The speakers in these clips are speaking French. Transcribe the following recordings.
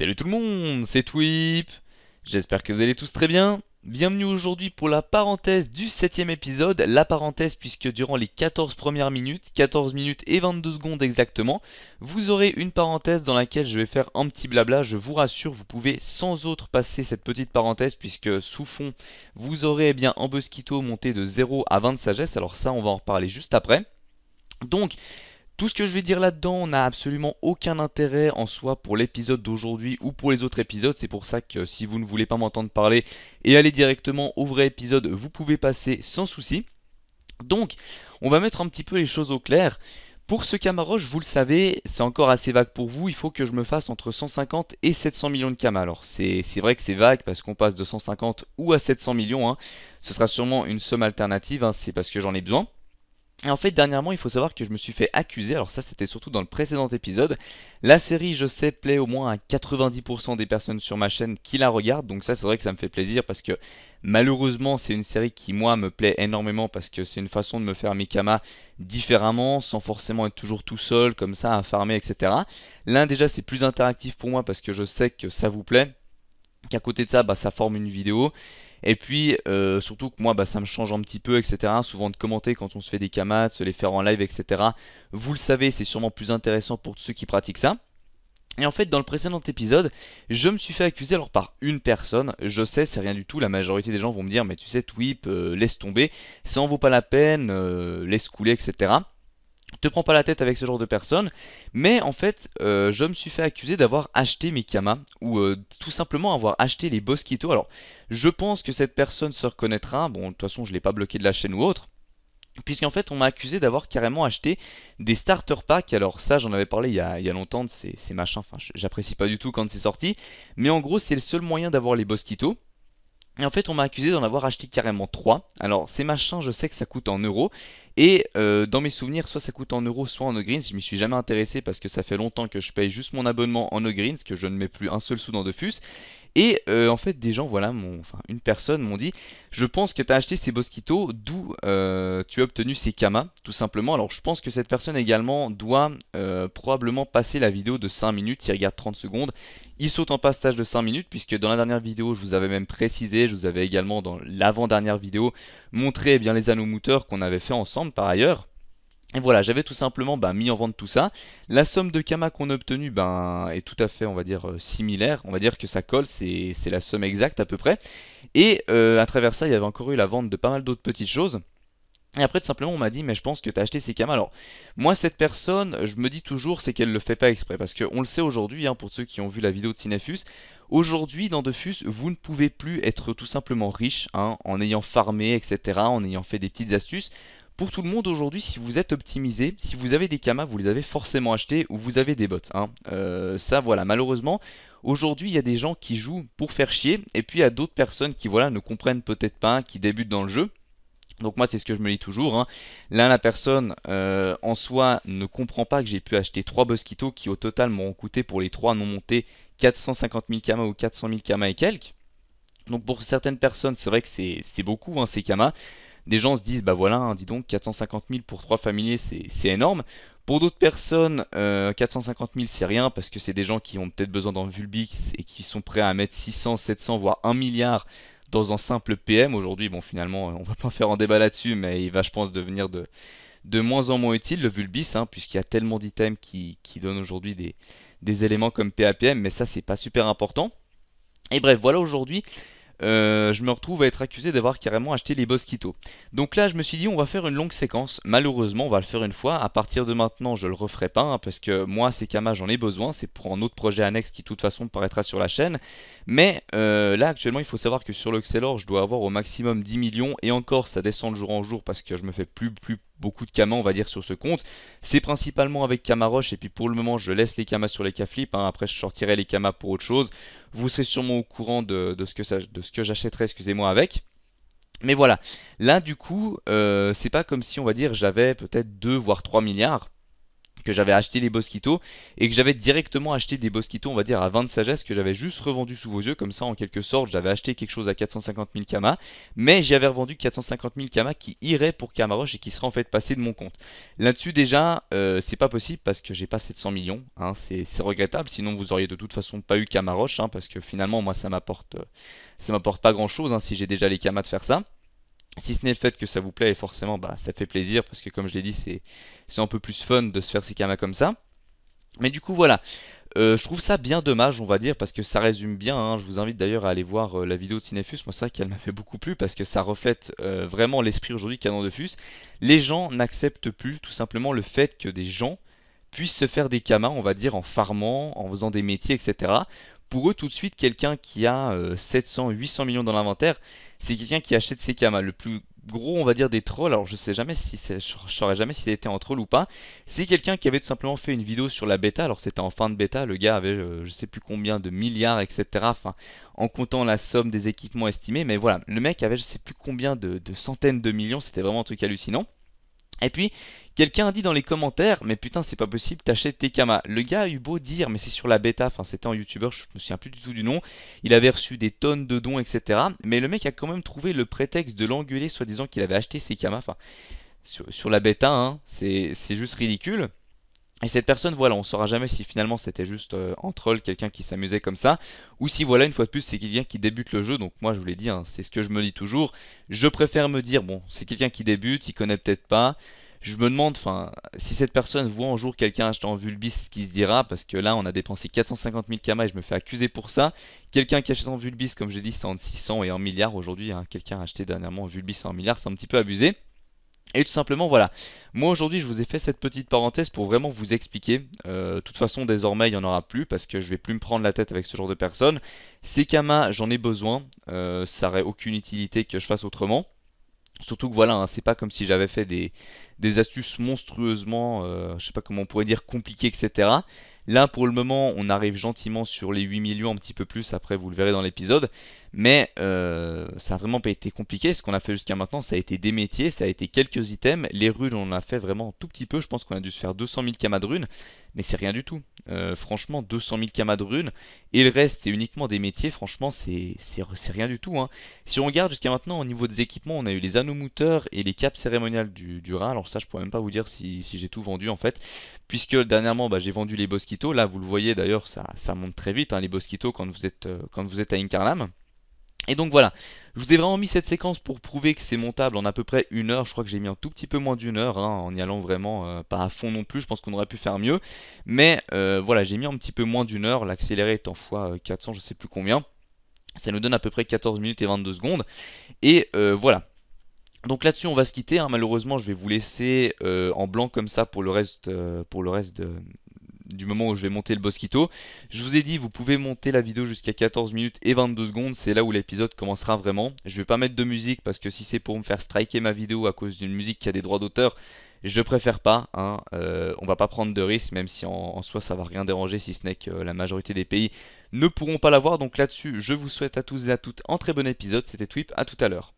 Salut tout le monde, c'est Twip J'espère que vous allez tous très bien. Bienvenue aujourd'hui pour la parenthèse du 7ème épisode. La parenthèse puisque durant les 14 premières minutes, 14 minutes et 22 secondes exactement, vous aurez une parenthèse dans laquelle je vais faire un petit blabla. Je vous rassure, vous pouvez sans autre passer cette petite parenthèse puisque sous fond, vous aurez eh bien un Bosquito monté de 0 à 20 de sagesse. Alors ça, on va en reparler juste après. Donc, tout ce que je vais dire là-dedans n'a absolument aucun intérêt en soi pour l'épisode d'aujourd'hui ou pour les autres épisodes. C'est pour ça que si vous ne voulez pas m'entendre parler et aller directement au vrai épisode, vous pouvez passer sans souci. Donc, on va mettre un petit peu les choses au clair. Pour ce Camaroche, vous le savez, c'est encore assez vague pour vous. Il faut que je me fasse entre 150 et 700 millions de camas. Alors, c'est vrai que c'est vague parce qu'on passe de 150 ou à 700 millions. Hein. Ce sera sûrement une somme alternative. Hein. C'est parce que j'en ai besoin. Et en fait, dernièrement, il faut savoir que je me suis fait accuser, alors ça c'était surtout dans le précédent épisode, la série, je sais, plaît au moins à 90% des personnes sur ma chaîne qui la regardent, donc ça c'est vrai que ça me fait plaisir parce que malheureusement c'est une série qui moi me plaît énormément parce que c'est une façon de me faire mes camas différemment, sans forcément être toujours tout seul, comme ça, à farmer, etc. L'un déjà c'est plus interactif pour moi parce que je sais que ça vous plaît, qu'à côté de ça, bah, ça forme une vidéo. Et puis, euh, surtout que moi, bah, ça me change un petit peu, etc. Souvent de commenter quand on se fait des kamats, se les faire en live, etc. Vous le savez, c'est sûrement plus intéressant pour ceux qui pratiquent ça. Et en fait, dans le précédent épisode, je me suis fait accuser alors par une personne. Je sais, c'est rien du tout. La majorité des gens vont me dire, mais tu sais, Twip, euh, laisse tomber, ça en vaut pas la peine, euh, laisse couler, etc te prends pas la tête avec ce genre de personne, Mais en fait, euh, je me suis fait accuser d'avoir acheté mes kamas, ou euh, tout simplement avoir acheté les Bosquito. Alors, je pense que cette personne se reconnaîtra. Bon, de toute façon, je l'ai pas bloqué de la chaîne ou autre. Puisqu'en fait, on m'a accusé d'avoir carrément acheté des starter packs. Alors, ça, j'en avais parlé il y a, longtemps de ces, machins. Enfin, j'apprécie pas du tout quand c'est sorti. Mais en gros, c'est le seul moyen d'avoir les bosquitos. Et en fait, on m'a accusé d'en avoir acheté carrément 3. Alors, ces machins, je sais que ça coûte en euros. Et euh, dans mes souvenirs, soit ça coûte en euros, soit en Ogreens. Je m'y suis jamais intéressé parce que ça fait longtemps que je paye juste mon abonnement en Ogreens, que je ne mets plus un seul sou dans Defus. Et euh, en fait, des gens, voilà, enfin, une personne m'ont dit Je pense que tu as acheté ces bosquitos, d'où euh, tu as obtenu ces Kama, tout simplement. Alors, je pense que cette personne également doit euh, probablement passer la vidéo de 5 minutes, s'il regarde 30 secondes. Il saute en passage de 5 minutes, puisque dans la dernière vidéo, je vous avais même précisé, je vous avais également dans l'avant-dernière vidéo montré eh bien, les anneaux moteurs qu'on avait fait ensemble par ailleurs. Et voilà, j'avais tout simplement ben, mis en vente tout ça. La somme de Kama qu'on a obtenue ben, est tout à fait, on va dire, euh, similaire. On va dire que ça colle, c'est la somme exacte à peu près. Et euh, à travers ça, il y avait encore eu la vente de pas mal d'autres petites choses. Et après, tout simplement, on m'a dit, mais je pense que tu as acheté ces camas. Alors, moi, cette personne, je me dis toujours, c'est qu'elle le fait pas exprès. Parce qu'on le sait aujourd'hui, hein, pour ceux qui ont vu la vidéo de Cinefus, aujourd'hui, dans Defus, vous ne pouvez plus être tout simplement riche hein, en ayant farmé, etc., en ayant fait des petites astuces pour tout le monde aujourd'hui, si vous êtes optimisé, si vous avez des kamas, vous les avez forcément achetés ou vous avez des bots. Hein. Euh, ça, voilà, malheureusement, aujourd'hui, il y a des gens qui jouent pour faire chier, et puis il y a d'autres personnes qui, voilà, ne comprennent peut-être pas, qui débutent dans le jeu. Donc moi c'est ce que je me dis toujours, hein. là la personne euh, en soi ne comprend pas que j'ai pu acheter 3 bosquitos qui au total m'ont coûté pour les 3 non montés 450 000 kamas ou 400 000 kamas et quelques. Donc pour certaines personnes c'est vrai que c'est beaucoup hein, ces kamas, des gens se disent, bah voilà, hein, dis donc, 450 000 pour 3 familiers, c'est énorme. Pour d'autres personnes, 450 euh, 000 c'est rien parce que c'est des gens qui ont peut-être besoin d'un Vulbix et qui sont prêts à mettre 600, 700, voire 1 milliard dans un simple PM. Aujourd'hui, bon, finalement, euh, on va pas faire un débat là-dessus, mais il va, je pense, devenir de, de moins en moins utile, le vulbix hein, puisqu'il y a tellement d'items qui, qui donnent aujourd'hui des, des éléments comme PAPM, mais ça, c'est pas super important. Et bref, voilà aujourd'hui euh, je me retrouve à être accusé d'avoir carrément acheté les bosquitos. Donc là, je me suis dit, on va faire une longue séquence. Malheureusement, on va le faire une fois. À partir de maintenant, je le referai pas, hein, parce que moi, ces Kama j'en ai besoin. C'est pour un autre projet annexe qui, de toute façon, paraîtra sur la chaîne. Mais euh, là, actuellement, il faut savoir que sur le Xelor, je dois avoir au maximum 10 millions. Et encore, ça descend de jour en jour, parce que je me fais plus, plus, beaucoup de camas on va dire, sur ce compte. C'est principalement avec Camaroche et puis pour le moment, je laisse les camas sur les K-Flip. Hein. Après, je sortirai les camas pour autre chose. Vous serez sûrement au courant de, ce que, j'achèterai, excusez-moi, avec. Mais voilà, là du coup, euh, c'est pas comme si on va dire j'avais peut-être 2 voire 3 milliards que j'avais acheté des bosquitos et que j'avais directement acheté des bosquitos on va dire à 20 de sagesse, que j'avais juste revendu sous vos yeux, comme ça en quelque sorte, j'avais acheté quelque chose à 450 000 Kama, mais j'avais revendu 450 000 Kama qui irait pour Camaroche et qui serait en fait passé de mon compte. Là-dessus, déjà, euh, c'est pas possible parce que j'ai pas 700 millions, hein, c'est regrettable, sinon vous auriez de toute façon pas eu Camaroche, hein, parce que finalement, moi ça m'apporte euh, ça m'apporte pas grand chose hein, si j'ai déjà les Kamas de faire ça si ce n'est le fait que ça vous plaît, et forcément, bah, ça fait plaisir, parce que comme je l'ai dit, c'est un peu plus fun de se faire ces kamas comme ça. Mais du coup, voilà. Euh, je trouve ça bien dommage, on va dire, parce que ça résume bien. Hein. Je vous invite d'ailleurs à aller voir euh, la vidéo de Cinefus. Moi, c'est vrai qu'elle m'a fait beaucoup plu parce que ça reflète euh, vraiment l'esprit aujourd'hui Canon de Fus. Les gens n'acceptent plus tout simplement le fait que des gens puissent se faire des kamas, on va dire, en farmant, en faisant des métiers, etc. Pour eux, tout de suite, quelqu'un qui a 700, 800 millions dans l'inventaire, c'est quelqu'un qui achète ses camas. Le plus gros, on va dire, des trolls, alors je sais jamais si c'est, je saurais jamais si c'était en troll ou pas, c'est quelqu'un qui avait tout simplement fait une vidéo sur la bêta, alors c'était en fin de bêta, le gars avait je euh, je sais plus combien de milliards, etc., en comptant la somme des équipements estimés, mais voilà, le mec avait je sais plus combien de, de centaines de millions, c'était vraiment un truc hallucinant. Et puis, quelqu'un a dit dans les commentaires, mais putain, c'est pas possible, t'achètes Tekama. Le gars a eu beau dire, mais c'est sur la bêta, enfin, c'était un youtubeur, je me souviens plus du tout du nom. Il avait reçu des tonnes de dons, etc. Mais le mec a quand même trouvé le prétexte de l'engueuler, soi-disant qu'il avait acheté Sekama. Enfin, sur, sur, la bêta, hein, c'est juste ridicule. Et cette personne, voilà, on saura jamais si finalement c'était juste euh, un en troll, quelqu'un qui s'amusait comme ça, ou si voilà, une fois de plus, c'est quelqu'un qui débute le jeu. Donc moi, je vous l'ai dit, hein, c'est ce que je me dis toujours. Je préfère me dire, bon, c'est quelqu'un qui débute, il connaît peut-être pas. Je me demande, enfin, si cette personne voit un jour quelqu'un achetant Vulbis, ce qu'il se dira, parce que là, on a dépensé 450 000 Kama et je me fais accuser pour ça. Quelqu'un qui achète en Vulbis, comme j'ai dit, c'est entre 600 et 1 milliard aujourd'hui. Hein, quelqu'un a acheté dernièrement en Vulbis en milliard, c'est un petit peu abusé. Et tout simplement, voilà. Moi aujourd'hui, je vous ai fait cette petite parenthèse pour vraiment vous expliquer. Euh, de toute façon, désormais, il n'y en aura plus parce que je vais plus me prendre la tête avec ce genre de personnes. Ces kamas, j'en ai besoin. Euh, ça n'aurait aucune utilité que je fasse autrement. Surtout que voilà, hein, c'est pas comme si j'avais fait des, astuces monstrueusement, euh, je sais pas comment on pourrait dire, compliquées, etc. Là, pour le moment, on arrive gentiment sur les 8 millions, un petit peu plus, après vous le verrez dans l'épisode. Mais euh, ça n'a vraiment pas été compliqué. Ce qu'on a fait jusqu'à maintenant, ça a été des métiers, ça a été quelques items. Les runes, on en a fait vraiment tout petit peu. Je pense qu'on a dû se faire 200 000 kamas de runes. Mais c'est rien du tout. Euh, franchement, 200 000 kamas de runes. Et le reste, c'est uniquement des métiers. Franchement, c'est rien du tout. Hein. Si on regarde jusqu'à maintenant, au niveau des équipements, on a eu les anneaux mouteurs et les capes cérémoniales du, du Alors ça, je pourrais même pas vous dire si, j'ai tout vendu en fait. Puisque dernièrement, bah, j'ai vendu les Bosquitos. Là, vous le voyez d'ailleurs, ça, monte très vite. Hein, les Bosquitos quand vous êtes, euh, quand vous êtes à Incarnam. Et donc voilà, je vous ai vraiment mis cette séquence pour prouver que c'est montable en à peu près une heure. Je crois que j'ai mis un tout petit peu moins d'une heure, hein, en y allant vraiment euh, pas à fond non plus. Je pense qu'on aurait pu faire mieux. Mais euh, voilà, j'ai mis un petit peu moins d'une heure. L'accéléré est en fois 400, euh, je sais plus combien. Ça nous donne à peu près 14 minutes et 22 secondes. Et voilà. Donc là-dessus, on va se quitter. Hein. Malheureusement, je vais vous laisser en blanc comme ça pour le reste, pour le reste de, du moment où je vais monter le Bosquito. Je vous ai dit, vous pouvez monter la vidéo jusqu'à 14 minutes et 22 secondes, c'est là où l'épisode commencera vraiment. Je vais pas mettre de musique parce que si c'est pour me faire striker ma vidéo à cause d'une musique qui a des droits d'auteur, je préfère pas, on hein. ne euh, on va pas prendre de risque, même si en, soi ça va rien déranger, si ce n'est que la majorité des pays ne pourront pas l'avoir. Donc là-dessus, je vous souhaite à tous et à toutes un très bon épisode. C'était Twip, à tout à l'heure.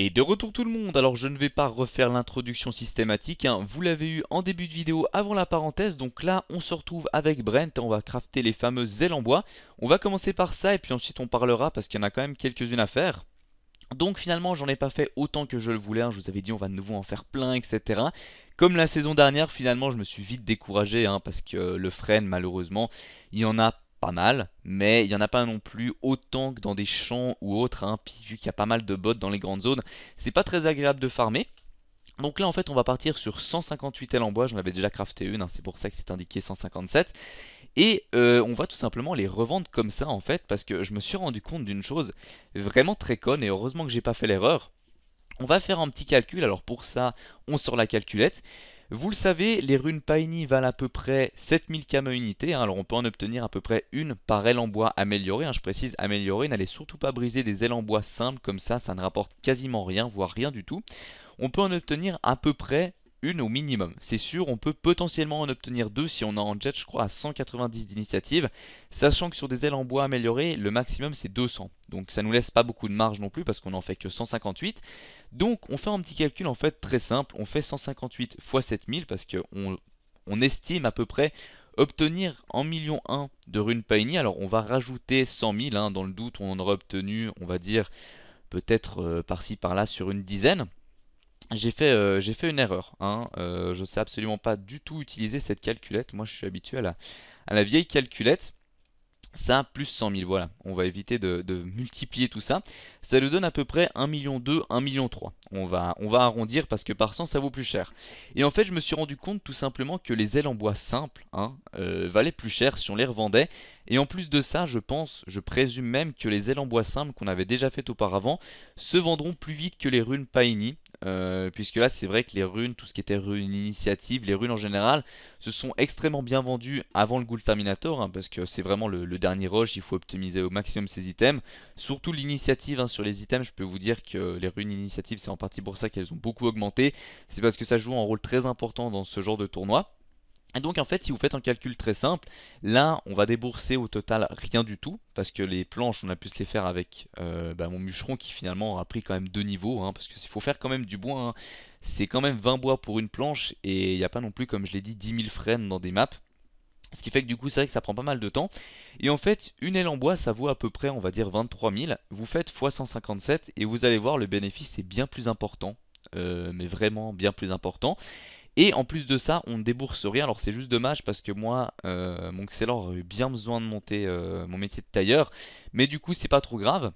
Et de retour tout le monde, alors je ne vais pas refaire l'introduction systématique, hein. vous l'avez eu en début de vidéo avant la parenthèse, donc là on se retrouve avec Brent, on va crafter les fameuses ailes en bois. On va commencer par ça et puis ensuite on parlera parce qu'il y en a quand même quelques-unes à faire. Donc finalement j'en ai pas fait autant que je le voulais, hein. je vous avais dit on va de nouveau en faire plein etc. Comme la saison dernière finalement je me suis vite découragé hein, parce que le frein malheureusement il y en a pas mal, mais il n'y en a pas non plus autant que dans des champs ou autres, hein, puis vu qu'il y a pas mal de bots dans les grandes zones, c'est pas très agréable de farmer. Donc là en fait on va partir sur 158 ailes en bois, j'en avais déjà crafté une, hein, c'est pour ça que c'est indiqué 157. Et euh, on va tout simplement les revendre comme ça en fait, parce que je me suis rendu compte d'une chose vraiment très conne, et heureusement que j'ai pas fait l'erreur. On va faire un petit calcul, alors pour ça on sort la calculette. Vous le savez, les runes Paini valent à peu près 7000 Kama unités, hein. alors on peut en obtenir à peu près une par aile en bois améliorée, hein. je précise améliorée, n'allez surtout pas briser des ailes en bois simples, comme ça, ça ne rapporte quasiment rien, voire rien du tout. On peut en obtenir à peu près une au minimum. C'est sûr, on peut potentiellement en obtenir deux si on a en jet, je crois, à 190 d'initiative, sachant que sur des ailes en bois améliorées, le maximum c'est 200. Donc ça nous laisse pas beaucoup de marge non plus parce qu'on en fait que 158. Donc on fait un petit calcul en fait très simple, on fait 158 x 7000 parce qu'on on estime à peu près obtenir en million 1 de runes Paini. Alors on va rajouter 100 000, hein. dans le doute on en aura obtenu, on va dire peut-être euh, par-ci par-là sur une dizaine j'ai fait, euh, fait, une erreur. Hein. Euh, je ne sais absolument pas du tout utiliser cette calculette. Moi, je suis habitué à la, à la vieille calculette. Ça, plus 100 000, voilà. On va éviter de, multiplier tout ça. Ça nous donne à peu près 1 million 2, 1 million 3. On va, on va arrondir parce que par 100, ça vaut plus cher. Et en fait, je me suis rendu compte tout simplement que les ailes en bois simples hein, euh, valaient plus cher si on les revendait. Et en plus de ça, je pense, je présume même que les ailes en bois simples qu'on avait déjà faites auparavant se vendront plus vite que les runes Paini. Euh, puisque là c'est vrai que les runes, tout ce qui était runes initiative, les runes en général, se sont extrêmement bien vendues avant le Ghoul Terminator, hein, parce que c'est vraiment le, dernier rush, il faut optimiser au maximum ses items. Surtout l'initiative hein, sur les items, je peux vous dire que les runes initiative c'est en partie pour ça qu'elles ont beaucoup augmenté, c'est parce que ça joue un rôle très important dans ce genre de tournoi. Et donc en fait, si vous faites un calcul très simple, là on va débourser au total rien du tout, parce que les planches on a pu se les faire avec euh, bah, mon mûcheron qui finalement a pris quand même deux niveaux, hein, parce qu'il faut faire quand même du bois, hein, c'est quand même 20 bois pour une planche, et il n'y a pas non plus comme je l'ai dit 10 000 frames dans des maps. Ce qui fait que du coup c'est vrai que ça prend pas mal de temps. Et en fait une aile en bois ça vaut à peu près on va dire 23 000, vous faites x 157 et vous allez voir le bénéfice est bien plus important, euh, mais vraiment bien plus important. Et en plus de ça, on ne débourse rien. Alors c'est juste dommage parce que moi, euh, mon Xelor aurait eu bien besoin de monter euh, mon métier de tailleur. Mais du coup, c'est pas trop grave.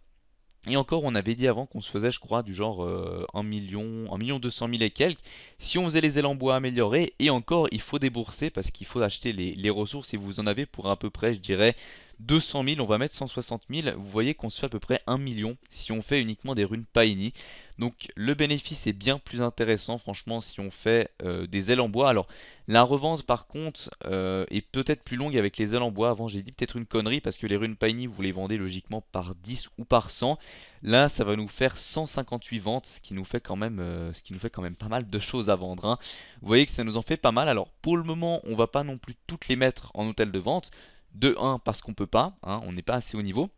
Et encore, on avait dit avant qu'on se faisait, je crois, du genre 1 euh, million, 1 million 200 000 et quelques. Si on faisait les ailes en bois améliorées, et encore, il faut débourser parce qu'il faut acheter les, les, ressources et vous en avez pour à peu près, je dirais, 200 000, on va mettre 160 000. Vous voyez qu'on se fait à peu près 1 million si on fait uniquement des runes Paini. Donc le bénéfice est bien plus intéressant franchement si on fait euh, des ailes en bois. Alors la revente par contre euh, est peut-être plus longue avec les ailes en bois. Avant j'ai dit peut-être une connerie parce que les runes Paini vous les vendez logiquement par 10 ou par 100. Là ça va nous faire 158 ventes ce qui nous fait quand même, euh, ce qui nous fait quand même pas mal de choses à vendre. Hein. Vous voyez que ça nous en fait pas mal. Alors pour le moment on va pas non plus toutes les mettre en hôtel de vente. De 1 parce qu'on peut pas, hein, on n'est pas assez au niveau.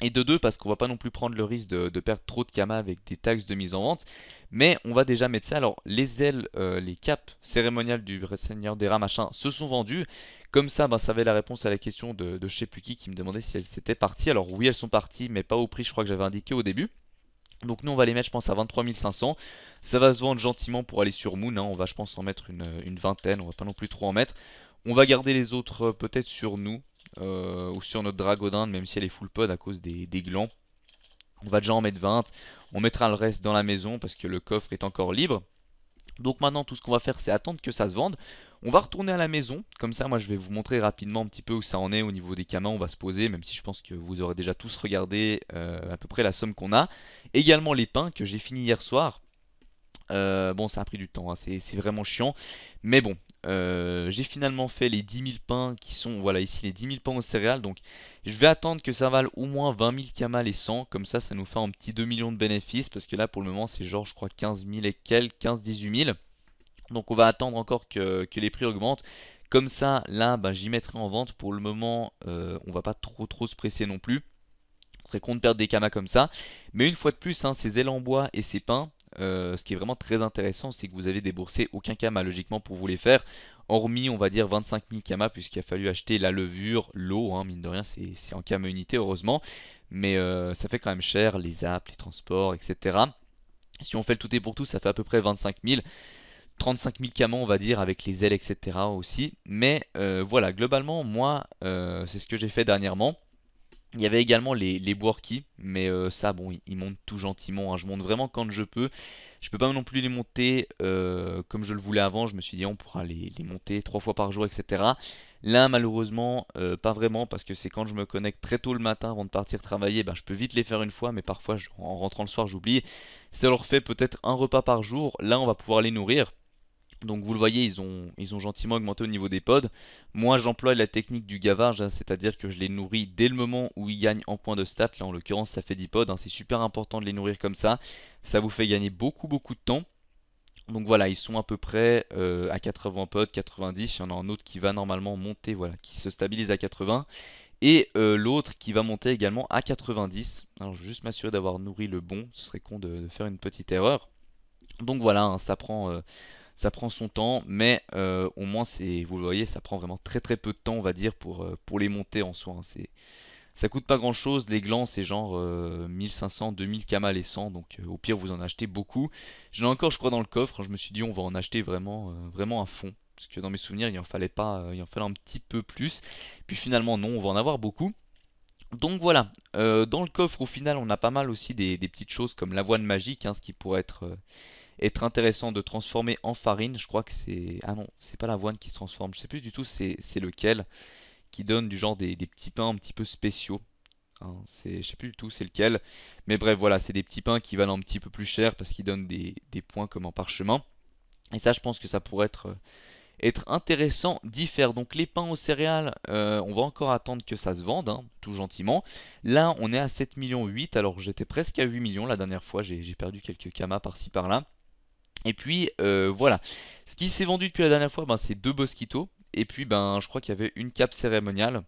Et de 2 parce qu'on va pas non plus prendre le risque de, perdre trop de Kama avec des taxes de mise en vente. Mais on va déjà mettre ça. Alors les ailes, euh, les caps cérémoniales du Seigneur des Rats machin se sont vendues. Comme ça, ben, ça avait la réponse à la question de, de je sais plus qui qui me demandait si elles étaient parties. Alors oui elles sont parties mais pas au prix je crois que j'avais indiqué au début. Donc nous on va les mettre je pense à 23 500 Ça va se vendre gentiment pour aller sur Moon hein. On va je pense en mettre une, une, vingtaine On va pas non plus trop en mettre on va garder les autres euh, peut-être sur nous. Euh, ou sur notre dragodinde, même si elle est full pod à cause des, glands. On va déjà en mettre 20. On mettra le reste dans la maison parce que le coffre est encore libre. Donc maintenant, tout ce qu'on va faire, c'est attendre que ça se vende. On va retourner à la maison. Comme ça, moi, je vais vous montrer rapidement un petit peu où ça en est au niveau des camins. On va se poser, même si je pense que vous aurez déjà tous regardé euh, à peu près la somme qu'on a. Également les pains que j'ai fini hier soir. Euh, bon, ça a pris du temps, hein, c'est vraiment chiant. Mais bon, euh, j'ai finalement fait les 10 000 pains qui sont, voilà, ici les 10 000 pains aux céréales. Donc, je vais attendre que ça vale au moins 20 000 kamas les 100. Comme ça, ça nous fait un petit 2 millions de bénéfices. Parce que là, pour le moment, c'est genre, je crois, 15 000 et quelques, 15-18 000. Donc, on va attendre encore que, les prix augmentent. Comme ça, là, ben, j'y mettrai en vente. Pour le moment, euh, on va pas trop trop se presser non plus. On serait con de perdre des kamas comme ça. Mais une fois de plus, hein, ces ailes en bois et ces pains, euh, ce qui est vraiment très intéressant, c'est que vous avez déboursé aucun kama logiquement pour vous les faire, hormis on va dire 25 000 kama puisqu'il a fallu acheter la levure, l'eau, hein, mine de rien c'est en kama unité heureusement, mais euh, ça fait quand même cher, les apps, les transports, etc. Si on fait le tout et pour tout, ça fait à peu près 25 000. 35 000 kama on va dire avec les ailes etc aussi mais euh, voilà globalement moi c'est ce que j'ai fait dernièrement il y avait également les, les mais euh, ça, bon, ils, montent tout gentiment. Hein. Je monte vraiment quand je peux. Je peux pas non plus les monter euh, comme je le voulais avant. Je me suis dit, on pourra les, les monter trois fois par jour, etc. Là, malheureusement, euh, pas vraiment, parce que c'est quand je me connecte très tôt le matin avant de partir travailler, ben, je peux vite les faire une fois, mais parfois, en rentrant le soir, j'oublie. Ça leur fait peut-être un repas par jour. Là, on va pouvoir les nourrir. Donc vous le voyez, ils ont, ils ont gentiment augmenté au niveau des pods. Moi j'emploie la technique du gavage, hein, c'est-à-dire que je les nourris dès le moment où ils gagnent en points de stat. Là en l'occurrence ça fait 10 pods, hein. c'est super important de les nourrir comme ça. Ça vous fait gagner beaucoup beaucoup de temps. Donc voilà, ils sont à peu près euh, à 80 pods, 90. Il y en a un autre qui va normalement monter, voilà, qui se stabilise à 80. Et euh, l'autre qui va monter également à 90. Alors je vais juste m'assurer d'avoir nourri le bon, ce serait con de, faire une petite erreur. Donc voilà, hein, ça prend... Euh, ça prend son temps, mais euh, au moins, c'est, vous le voyez, ça prend vraiment très très peu de temps, on va dire, pour, euh, pour les monter en soi. Hein. C'est, ça coûte pas grand chose, les glands c'est genre 1500, euh, 2000 kamal et 100, donc au pire vous en achetez beaucoup. J'en ai encore je crois dans le coffre, hein. je me suis dit on va en acheter vraiment, vraiment à fond. Parce que dans mes souvenirs il en fallait pas, il en fallait un petit peu plus. Puis finalement non, on va en avoir beaucoup. Donc voilà, dans le coffre au final on a pas mal aussi des, petites choses comme la l'avoine magique, hein, ce qui pourrait être être intéressant de transformer en farine. Je crois que c'est... Ah non, c'est pas l'avoine qui se transforme. Je sais plus du tout c'est lequel. Qui donne du genre des, petits pains un petit peu spéciaux. Hein, je sais plus du tout c'est lequel. Mais bref, voilà, c'est des petits pains qui valent un petit peu plus cher parce qu'ils donnent des, points comme en parchemin. Et ça, je pense que ça pourrait être, euh, être intéressant d'y faire. Donc les pains aux céréales, euh, on va encore attendre que ça se vende, hein, tout gentiment. Là, on est à 7 millions 8, alors j'étais presque à 8 millions la dernière fois, j'ai perdu quelques kamas par-ci par-là. Et puis euh, voilà. Ce qui s'est vendu depuis la dernière fois, ben, c'est deux bosquitos. Et puis ben je crois qu'il y avait une cape cérémoniale.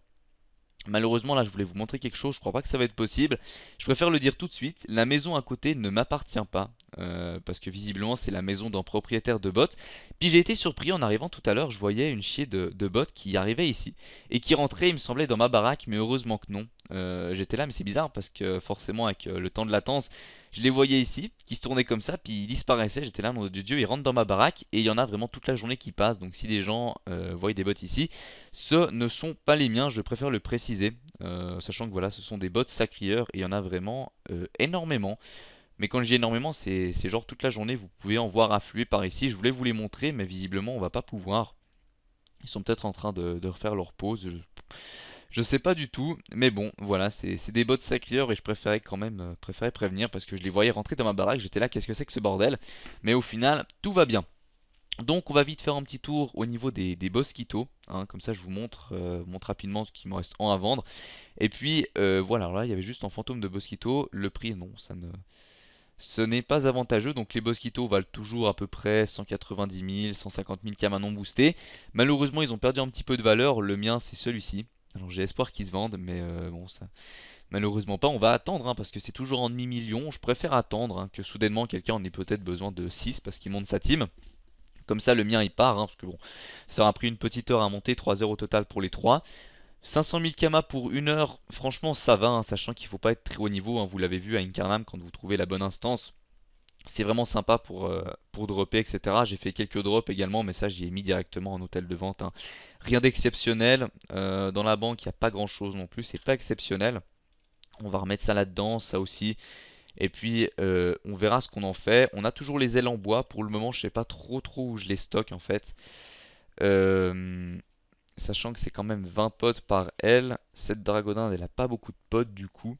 Malheureusement là je voulais vous montrer quelque chose, je crois pas que ça va être possible. Je préfère le dire tout de suite, la maison à côté ne m'appartient pas. Euh, parce que visiblement c'est la maison d'un propriétaire de bottes. Puis j'ai été surpris en arrivant tout à l'heure, je voyais une chier de, de bots qui arrivait ici et qui rentrait, il me semblait, dans ma baraque, mais heureusement que non. Euh, j'étais là, mais c'est bizarre parce que forcément, avec euh, le temps de latence, je les voyais ici, qui se tournaient comme ça, puis ils disparaissaient. J'étais là, mon Dieu, ils rentrent dans ma baraque et il y en a vraiment toute la journée qui passe. Donc si des gens voient des bots ici, ce ne sont pas les miens, je préfère le préciser, sachant que voilà, ce sont des bots sacrieurs et il y en a vraiment énormément. Mais quand je dis énormément, c'est genre toute la journée, vous pouvez en voir affluer par ici. Je voulais vous les montrer, mais visiblement, on va pas pouvoir. Ils sont peut-être en train de, refaire leur pause. Je, ne sais pas du tout, mais bon, voilà, c'est des bots sacrilleurs et je préférais quand même euh, prévenir parce que je les voyais rentrer dans ma baraque. J'étais là, qu'est-ce que c'est que ce bordel Mais au final, tout va bien. Donc on va vite faire un petit tour au niveau des, des hein. comme ça je vous montre, euh, montre rapidement ce qu'il me reste en à vendre. Et puis euh, voilà, là il y avait juste un fantôme de bosquito. le prix non ça ne, ce n'est pas avantageux, donc les Bosquitos valent toujours à peu près 190 000, 150 000 à non boostés. Malheureusement, ils ont perdu un petit peu de valeur, le mien c'est celui-ci. Alors j'ai espoir qu'ils se vendent, mais euh, bon, ça... Malheureusement pas, on va attendre, hein, parce que c'est toujours en demi-million. Je préfère attendre hein, que soudainement quelqu'un en ait peut-être besoin de 6 parce qu'il monte sa team. Comme ça, le mien il part, hein, parce que bon, ça aura pris une petite heure à monter, 3 heures au total pour les 3. 500 000 Kama pour une heure, franchement ça va, hein, sachant qu'il ne faut pas être très haut niveau, hein. vous l'avez vu à Incarnam quand vous trouvez la bonne instance. C'est vraiment sympa pour, euh, pour dropper, etc. J'ai fait quelques drops également, mais ça j'y ai mis directement en hôtel de vente. Hein. Rien d'exceptionnel, euh, dans la banque il n'y a pas grand chose non plus, c'est pas exceptionnel. On va remettre ça là-dedans, ça aussi. Et puis euh, on verra ce qu'on en fait. On a toujours les ailes en bois, pour le moment je ne sais pas trop trop où je les stocke en fait. Euh... Sachant que c'est quand même 20 potes par elle. Cette dragodinde, elle a pas beaucoup de potes du coup.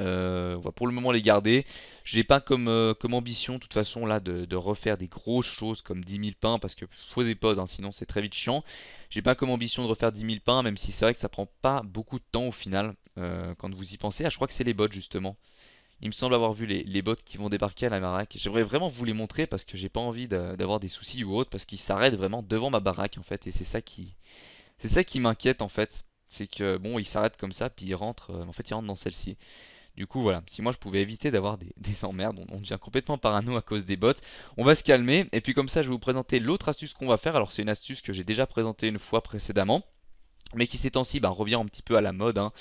Euh, on va pour le moment les garder. J'ai pas comme, euh, comme ambition, de toute façon, là, de, refaire des grosses choses comme 10 000 pains, parce que faut des potes hein, sinon c'est très vite chiant. J'ai pas comme ambition de refaire 10 000 pains, même si c'est vrai que ça prend pas beaucoup de temps au final, euh, quand vous y pensez. Ah, je crois que c'est les bots, justement. Il me semble avoir vu les, bottes qui vont débarquer à la baraque. J'aimerais vraiment vous les montrer parce que j'ai pas envie d'avoir des soucis ou autre parce qu'ils s'arrêtent vraiment devant ma baraque en fait. Et c'est ça qui, c'est ça qui m'inquiète en fait. C'est que bon, ils s'arrêtent comme ça puis ils rentrent. Euh, en fait, ils rentrent dans celle-ci. Du coup, voilà. Si moi je pouvais éviter d'avoir des, emmerdes, on, on, devient complètement parano à cause des bottes. On va se calmer et puis comme ça, je vais vous présenter l'autre astuce qu'on va faire. Alors c'est une astuce que j'ai déjà présentée une fois précédemment, mais qui ces temps-ci bah, revient un petit peu à la mode. Hein.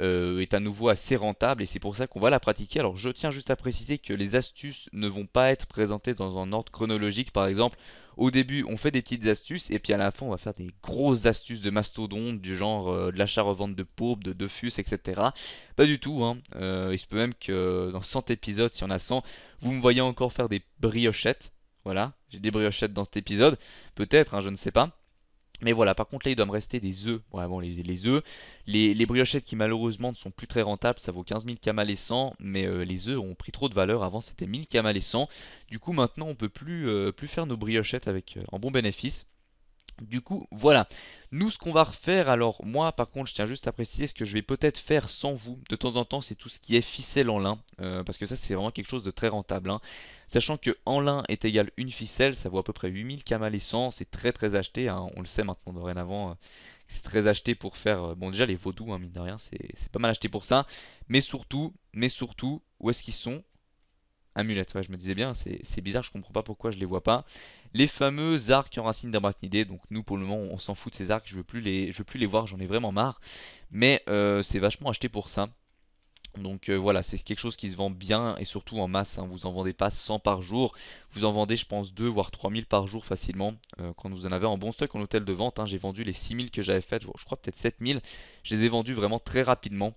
Euh, est à nouveau assez rentable et c'est pour ça qu'on va la pratiquer. Alors je tiens juste à préciser que les astuces ne vont pas être présentées dans un ordre chronologique. Par exemple, au début on fait des petites astuces et puis à la fin on va faire des grosses astuces de mastodonte du genre euh, de l'achat-revente de pourbes, de Dofus, etc. Pas du tout, hein. euh, il se peut même que dans 100 épisodes, si on a 100, vous me voyez encore faire des briochettes. Voilà, j'ai des briochettes dans cet épisode. Peut-être, hein, je ne sais pas. Mais voilà, par contre là il doit me rester des œufs, les, les Les, briochettes qui malheureusement ne sont plus très rentables, ça vaut 15 000 kamal et 100, mais euh, les œufs ont pris trop de valeur, avant c'était 1000 kamal et 100. Du coup maintenant on peut plus, euh, plus faire nos briochettes avec, euh, en bon bénéfice. Du coup, voilà. Nous, ce qu'on va refaire, alors moi, par contre, je tiens juste à préciser ce que je vais peut-être faire sans vous. De temps en temps, c'est tout ce qui est ficelle en lin, euh, parce que ça, c'est vraiment quelque chose de très rentable. Hein. Sachant que en lin est égal une ficelle, ça vaut à peu près 8000 km 100, c'est très très acheté, hein. on le sait maintenant dorénavant. Euh, c'est très acheté pour faire... Euh, bon déjà les vaudous, hein, mine de rien, c'est pas mal acheté pour ça. Mais surtout, mais surtout, où est-ce qu'ils sont Amulette, je me disais bien, c'est bizarre, je comprends pas pourquoi je les vois pas. Les fameux arcs en racine d'arachnidée, donc nous pour le moment on s'en fout de ces arcs, je veux plus les, je veux plus les voir, j'en ai vraiment marre. Mais euh, c'est vachement acheté pour ça. Donc euh, voilà, c'est quelque chose qui se vend bien et surtout en masse, hein. vous en vendez pas 100 par jour, vous en vendez je pense 2 voire 3000 par jour facilement euh, quand vous en avez en bon stock en hôtel de vente, hein, j'ai vendu les 6000 que j'avais faites, je crois peut-être 7000, je les ai vendus vraiment très rapidement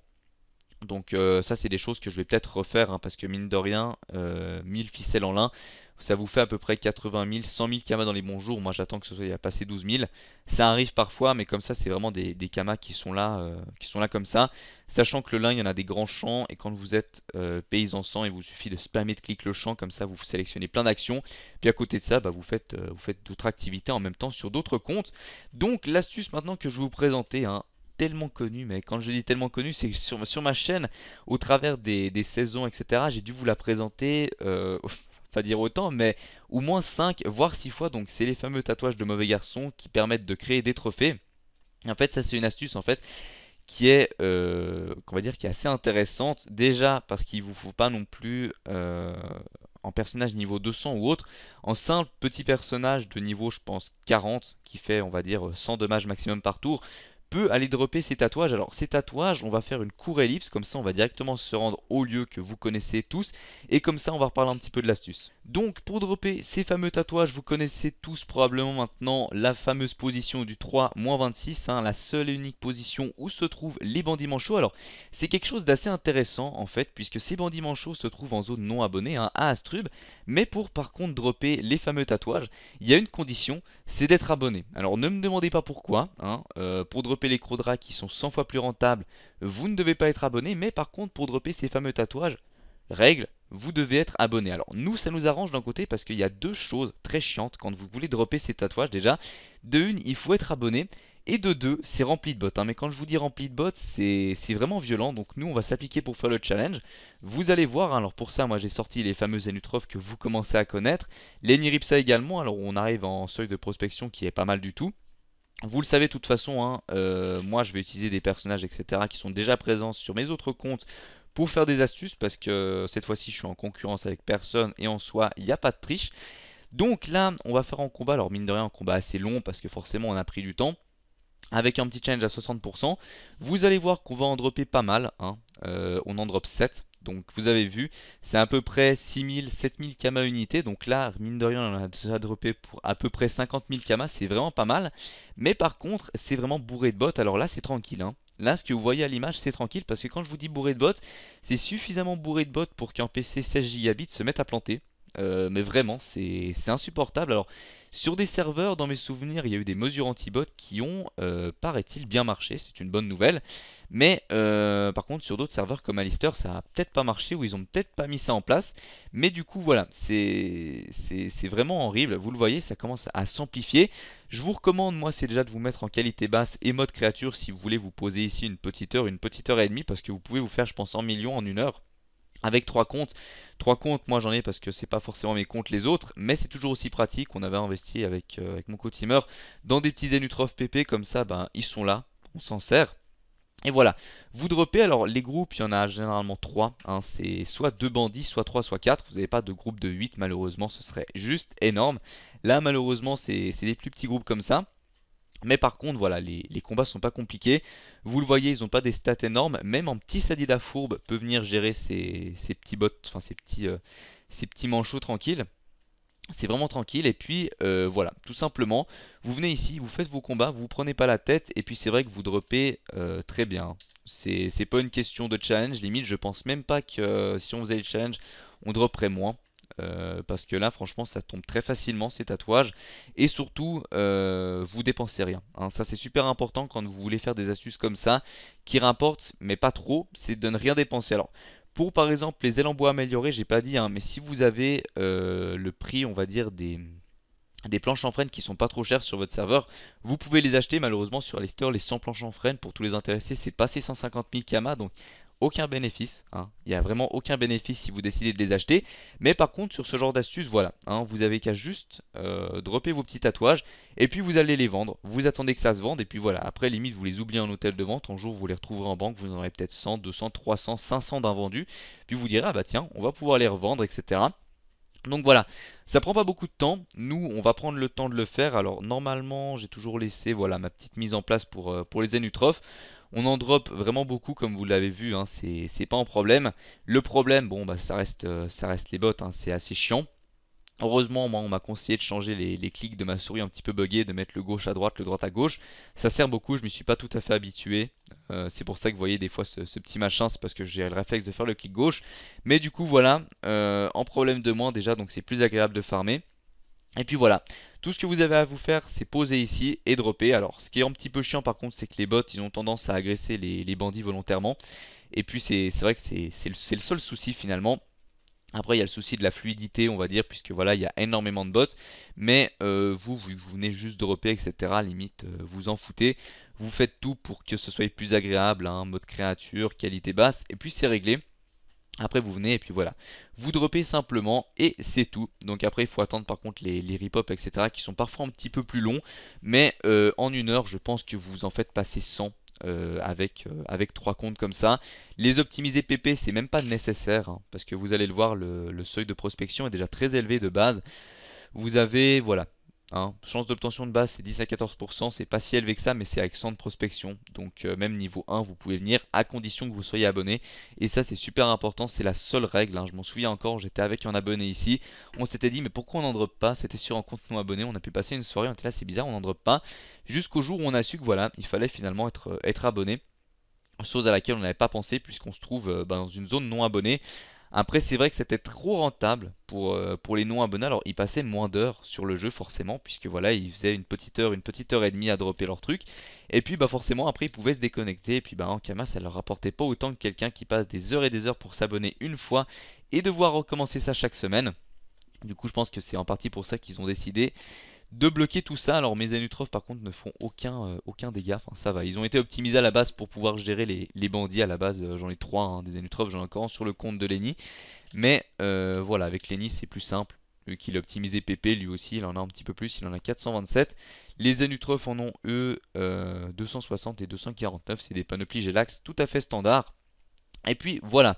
donc euh, ça c'est des choses que je vais peut-être refaire hein, parce que mine de rien, 1000 euh, ficelles en lin, ça vous fait à peu près 80 000, 100 000 kamas dans les bons jours. Moi j'attends que ce soit à passer 12 000. Ça arrive parfois mais comme ça c'est vraiment des, kamas qui sont, là, euh, qui sont là comme ça. Sachant que le lin il y en a des grands champs et quand vous êtes paysan sang il vous suffit de spammer de clic le champ comme ça vous sélectionnez plein d'actions. Puis à côté de ça bah, vous faites, vous faites d'autres activités en même temps sur d'autres comptes. Donc l'astuce maintenant que je vais vous présenter, hein, tellement connu, mais quand je dis tellement connu, c'est que sur, ma chaîne, au travers des, saisons, etc., j'ai dû vous la présenter, euh, pas dire autant, mais au moins 5, voire 6 fois. Donc c'est les fameux tatouages de mauvais garçons qui permettent de créer des trophées. En fait, ça c'est une astuce en fait qui est, euh, qu'on va dire, qui est assez intéressante. Déjà parce qu'il vous faut pas non plus euh, en personnage niveau 200 ou autre, en simple petit personnage de niveau, je pense, 40, qui fait, on va dire, 100 dommages maximum par tour peut aller dropper ses tatouages. Alors ces tatouages, on va faire une cour ellipse, comme ça on va directement se rendre au lieu que vous connaissez tous, et comme ça on va reparler un petit peu de l'astuce. Donc pour dropper ces fameux tatouages, vous connaissez tous probablement maintenant la fameuse position du 3-26, hein, la seule et unique position où se trouvent les bandits manchots. Alors c'est quelque chose d'assez intéressant en fait, puisque ces bandits manchots se trouvent en zone non abonnée hein, à Astrub, mais pour par contre dropper les fameux tatouages, il y a une condition, c'est d'être abonné. Alors ne me demandez pas pourquoi, hein, euh, pour dropper les Crodra qui sont 100 fois plus rentables, vous ne devez pas être abonné, mais par contre pour dropper ces fameux tatouages, règle, vous devez être abonné. Alors nous, ça nous arrange d'un côté parce qu'il y a deux choses très chiantes quand vous voulez dropper ces tatouages déjà. De une, il faut être abonné. Et de deux, c'est rempli de bots. Hein. Mais quand je vous dis rempli de bots, c'est vraiment violent. Donc nous, on va s'appliquer pour faire le challenge. Vous allez voir, hein. alors pour ça, moi j'ai sorti les fameuses Enutrov que vous commencez à connaître. Les Niripsa également, alors on arrive en seuil de prospection qui est pas mal du tout. Vous le savez de toute façon, hein, euh, moi je vais utiliser des personnages, etc., qui sont déjà présents sur mes autres comptes pour faire des astuces parce que cette fois-ci je suis en concurrence avec personne et en soi il n'y a pas de triche. Donc là on va faire en combat, alors mine de rien un combat assez long parce que forcément on a pris du temps. Avec un petit change à 60%, vous allez voir qu'on va en dropper pas mal, hein. euh, on en drop 7, donc vous avez vu, c'est à peu près 6000, 7000 kama unités. Donc là, mine de rien, on a déjà droppé pour à peu près 50 000 kama. C'est vraiment pas mal. Mais par contre, c'est vraiment bourré de bottes. Alors là, c'est tranquille. Hein. Là, ce que vous voyez à l'image, c'est tranquille parce que quand je vous dis bourré de bots, c'est suffisamment bourré de bots pour qu'un PC 16 gigabits se mette à planter. Euh, mais vraiment, c'est insupportable. Alors, sur des serveurs, dans mes souvenirs, il y a eu des mesures anti-bots qui ont, euh, paraît-il, bien marché. C'est une bonne nouvelle. Mais euh, par contre, sur d'autres serveurs comme Alistair, ça a peut-être pas marché ou ils ont peut-être pas mis ça en place. Mais du coup, voilà, c'est vraiment horrible. Vous le voyez, ça commence à s'amplifier. Je vous recommande, moi, c'est déjà de vous mettre en qualité basse et mode créature si vous voulez vous poser ici une petite heure, une petite heure et demie, parce que vous pouvez vous faire, je pense, en millions en une heure avec trois comptes. Trois comptes, moi j'en ai parce que c'est pas forcément mes comptes les autres, mais c'est toujours aussi pratique. On avait investi avec, euh, avec mon co-teamer dans des petits NUTROF PP comme ça, ben ils sont là, on s'en sert. Et voilà, vous dropez, alors les groupes, il y en a généralement 3, hein. c'est soit 2 bandits, soit 3, soit 4, vous n'avez pas de groupe de 8 malheureusement, ce serait juste énorme. Là malheureusement c'est des plus petits groupes comme ça, mais par contre, voilà, les, les combats sont pas compliqués. Vous le voyez, ils n'ont pas des stats énormes. Même un petit Sadida fourbe peut venir gérer ses, petits bots, enfin ces petits, euh, ses petits manchots tranquilles. C'est vraiment tranquille et puis euh, voilà, tout simplement, vous venez ici, vous faites vos combats, vous, vous prenez pas la tête et puis c'est vrai que vous dropez euh, très bien. C'est pas une question de challenge, limite je pense même pas que euh, si on faisait le challenge, on dropperait moins. parce que là franchement ça tombe très facilement ces tatouages et surtout vous dépensez rien hein. ça c'est super important quand vous voulez faire des astuces comme ça qui rapportent mais pas trop c'est de ne rien dépenser alors pour par exemple les ailes en bois améliorées, j'ai pas dit, hein, mais si vous avez euh, le prix, on va dire, des, des planches en freine qui sont pas trop chères sur votre serveur, vous pouvez les acheter. Malheureusement, sur les stores, les 100 planches en freine, pour tous les intéressés, c'est passé 150 000 Kama. Donc aucun bénéfice. Hein. Il n'y a vraiment aucun bénéfice si vous décidez de les acheter. Mais par contre, sur ce genre d'astuce, voilà. Hein, vous avez qu'à juste euh, dropper vos petits tatouages et puis vous allez les vendre. Vous attendez que ça se vende et puis voilà. Après, limite, vous les oubliez en hôtel de vente. Un jour, vous les retrouverez en banque. Vous en aurez peut-être 100, 200, 300, 500 d'invendus. Puis vous direz, ah bah tiens, on va pouvoir les revendre, etc. Donc voilà, ça prend pas beaucoup de temps. Nous, on va prendre le temps de le faire. Alors normalement, j'ai toujours laissé voilà ma petite mise en place pour, euh, pour les Zenutrophes. On en drop vraiment beaucoup comme vous l'avez vu, hein, c'est pas un problème. Le problème, bon bah ça reste, euh, ça reste les bots, hein, c'est assez chiant. Heureusement, moi, on m'a conseillé de changer les, clics de ma souris un petit peu buggés, de mettre le gauche à droite, le droite à gauche. Ça sert beaucoup, je ne me suis pas tout à fait habitué. Euh, c'est pour ça que vous voyez des fois ce, petit machin, c'est parce que j'ai le réflexe de faire le clic gauche. Mais du coup, voilà, euh, en problème de moins déjà, donc c'est plus agréable de farmer. Et puis voilà, tout ce que vous avez à vous faire, c'est poser ici et dropper. Alors, ce qui est un petit peu chiant par contre, c'est que les bots, ils ont tendance à agresser les, bandits volontairement. Et puis, c'est vrai que c'est le, seul souci finalement. Après, il y a le souci de la fluidité, on va dire, puisque voilà, il y a énormément de bots. Mais euh, vous, vous, venez juste dropper, etc. Limite, euh, vous en foutez. Vous faites tout pour que ce soit plus agréable, hein. mode créature, qualité basse, et puis c'est réglé. Après vous venez et puis voilà. Vous dropez simplement et c'est tout. Donc après il faut attendre par contre les, les etc. qui sont parfois un petit peu plus longs. Mais euh, en une heure je pense que vous en faites passer 100 euh, avec, euh, avec 3 comptes comme ça. Les optimiser PP c'est même pas nécessaire. Hein, parce que vous allez le voir le, le seuil de prospection est déjà très élevé de base. Vous avez voilà Hein. Chance d'obtention de base, c'est 10 à 14%, c'est pas si élevé que ça, mais c'est avec 100 de prospection. Donc euh, même niveau 1, vous pouvez venir à condition que vous soyez abonné. Et ça, c'est super important, c'est la seule règle. Hein. Je m'en souviens encore, j'étais avec un abonné ici. On s'était dit, mais pourquoi on n'en pas C'était sur un compte non abonné, on a pu passer une soirée, on était là, c'est bizarre, on n'en pas. Jusqu'au jour où on a su que voilà, il fallait finalement être, euh, abonné chose à laquelle on n'avait pas pensé puisqu'on se trouve euh, bah, dans une zone non abonnée après, c'est vrai que c'était trop rentable pour, euh, pour les non-abonnés. Alors, ils passaient moins d'heures sur le jeu, forcément, puisque voilà, ils faisaient une petite heure, une petite heure et demie à dropper leur truc. Et puis, bah, forcément, après, ils pouvaient se déconnecter. Et puis, bah, en caméra, ça leur rapportait pas autant que quelqu'un qui passe des heures et des heures pour s'abonner une fois et devoir recommencer ça chaque semaine. Du coup, je pense que c'est en partie pour ça qu'ils ont décidé de bloquer tout ça. Alors mes Anutrophes par contre ne font aucun, euh, aucun dégât, enfin ça va. Ils ont été optimisés à la base pour pouvoir gérer les, bandits à la base. Euh, j'en ai 3 hein, des Anutrophes, j'en ai encore un sur le compte de Lenny. Mais euh, voilà, avec Lenny c'est plus simple. Vu qu'il a optimisé PP, lui aussi il en a un petit peu plus, il en a 427. Les Anutrophes en ont eux 260 et 249, c'est des panoplies Gelax tout à fait standard. Et puis voilà,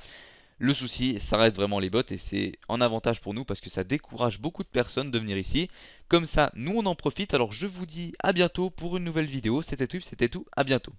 le souci, ça reste vraiment les bottes et c'est en avantage pour nous parce que ça décourage beaucoup de personnes de venir ici. Comme ça, nous on en profite. Alors je vous dis à bientôt pour une nouvelle vidéo. C'était Twip, c'était tout. À bientôt.